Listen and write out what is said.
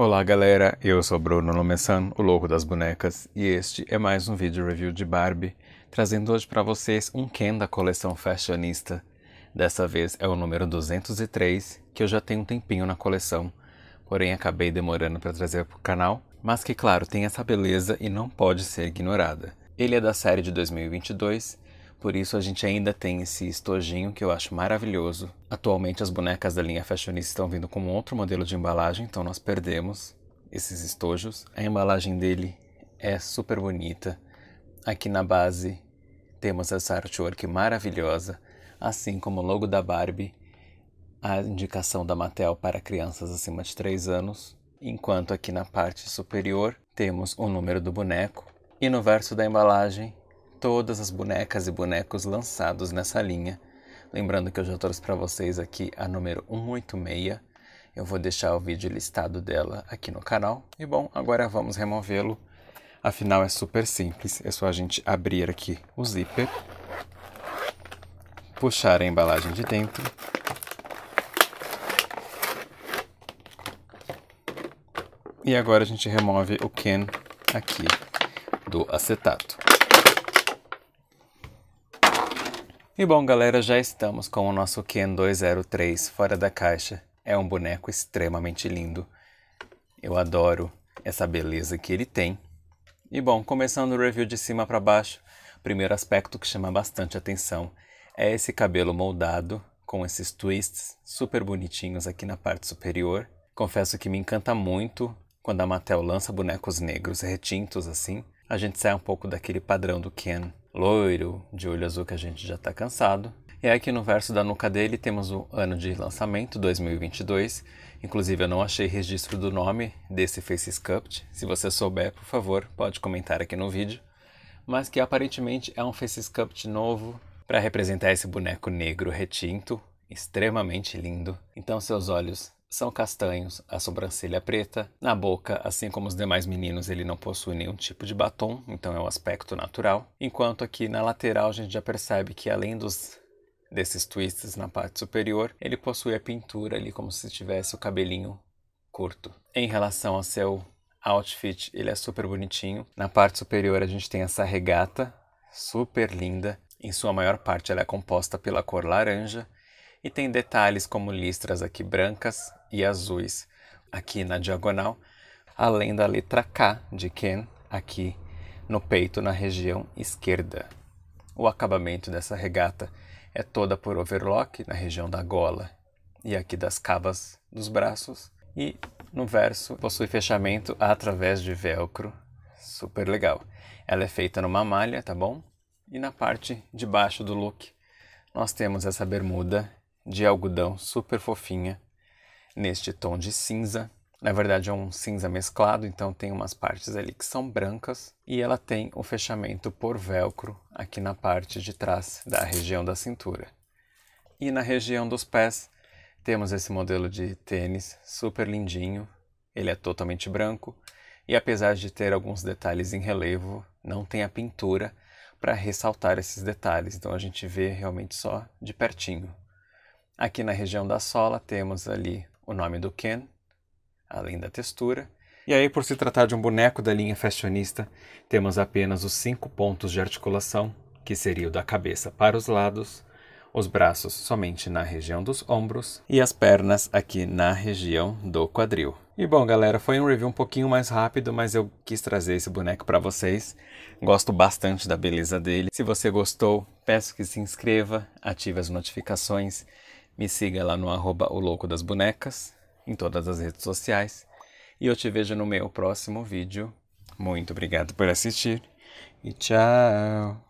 Olá galera, eu sou Bruno Lomessan, o louco das bonecas, e este é mais um vídeo review de Barbie, trazendo hoje para vocês um Ken da coleção fashionista. Dessa vez é o número 203, que eu já tenho um tempinho na coleção, porém acabei demorando para trazer para o canal, mas que claro, tem essa beleza e não pode ser ignorada. Ele é da série de 2022 por isso a gente ainda tem esse estojinho que eu acho maravilhoso. Atualmente as bonecas da linha Fashionista estão vindo com outro modelo de embalagem, então nós perdemos esses estojos. A embalagem dele é super bonita. Aqui na base temos essa artwork maravilhosa, assim como o logo da Barbie, a indicação da Mattel para crianças acima de 3 anos, enquanto aqui na parte superior temos o número do boneco e no verso da embalagem todas as bonecas e bonecos lançados nessa linha. Lembrando que eu já trouxe para vocês aqui a número 186. Eu vou deixar o vídeo listado dela aqui no canal. E bom, agora vamos removê-lo. Afinal é super simples, é só a gente abrir aqui o zíper, puxar a embalagem de dentro E agora a gente remove o can aqui do acetato. E bom, galera, já estamos com o nosso Ken 203 fora da caixa. É um boneco extremamente lindo. Eu adoro essa beleza que ele tem. E bom, começando o review de cima para baixo, primeiro aspecto que chama bastante atenção é esse cabelo moldado com esses twists super bonitinhos aqui na parte superior. Confesso que me encanta muito quando a Mattel lança bonecos negros retintos assim. A gente sai um pouco daquele padrão do Ken loiro, de olho azul que a gente já está cansado. E é aqui no verso da nuca dele temos o ano de lançamento, 2022. Inclusive eu não achei registro do nome desse Face Sculpt. Se você souber, por favor, pode comentar aqui no vídeo. Mas que aparentemente é um Face Sculpt novo para representar esse boneco negro retinto, extremamente lindo. Então seus olhos são castanhos, a sobrancelha preta. Na boca, assim como os demais meninos, ele não possui nenhum tipo de batom, então é um aspecto natural. Enquanto aqui na lateral a gente já percebe que além dos desses twists na parte superior, ele possui a pintura ali como se tivesse o cabelinho curto. Em relação ao seu outfit, ele é super bonitinho. Na parte superior a gente tem essa regata super linda. Em sua maior parte ela é composta pela cor laranja e tem detalhes como listras aqui brancas e azuis aqui na diagonal, além da letra K de Ken aqui no peito na região esquerda. O acabamento dessa regata é toda por overlock na região da gola e aqui das cavas dos braços e no verso possui fechamento através de velcro, super legal. Ela é feita numa malha, tá bom? E na parte de baixo do look nós temos essa bermuda de algodão super fofinha neste tom de cinza. Na verdade é um cinza mesclado, então tem umas partes ali que são brancas e ela tem o fechamento por velcro aqui na parte de trás da região da cintura. E na região dos pés temos esse modelo de tênis super lindinho, ele é totalmente branco e apesar de ter alguns detalhes em relevo, não tem a pintura para ressaltar esses detalhes, então a gente vê realmente só de pertinho. Aqui na região da sola temos ali o nome do Ken, além da textura. E aí, por se tratar de um boneco da linha fashionista, temos apenas os cinco pontos de articulação, que seria o da cabeça para os lados, os braços somente na região dos ombros e as pernas aqui na região do quadril. E bom, galera, foi um review um pouquinho mais rápido, mas eu quis trazer esse boneco para vocês. Gosto bastante da beleza dele. Se você gostou, peço que se inscreva, ative as notificações me siga lá no arroba o louco das bonecas, em todas as redes sociais. E eu te vejo no meu próximo vídeo. Muito obrigado por assistir e tchau!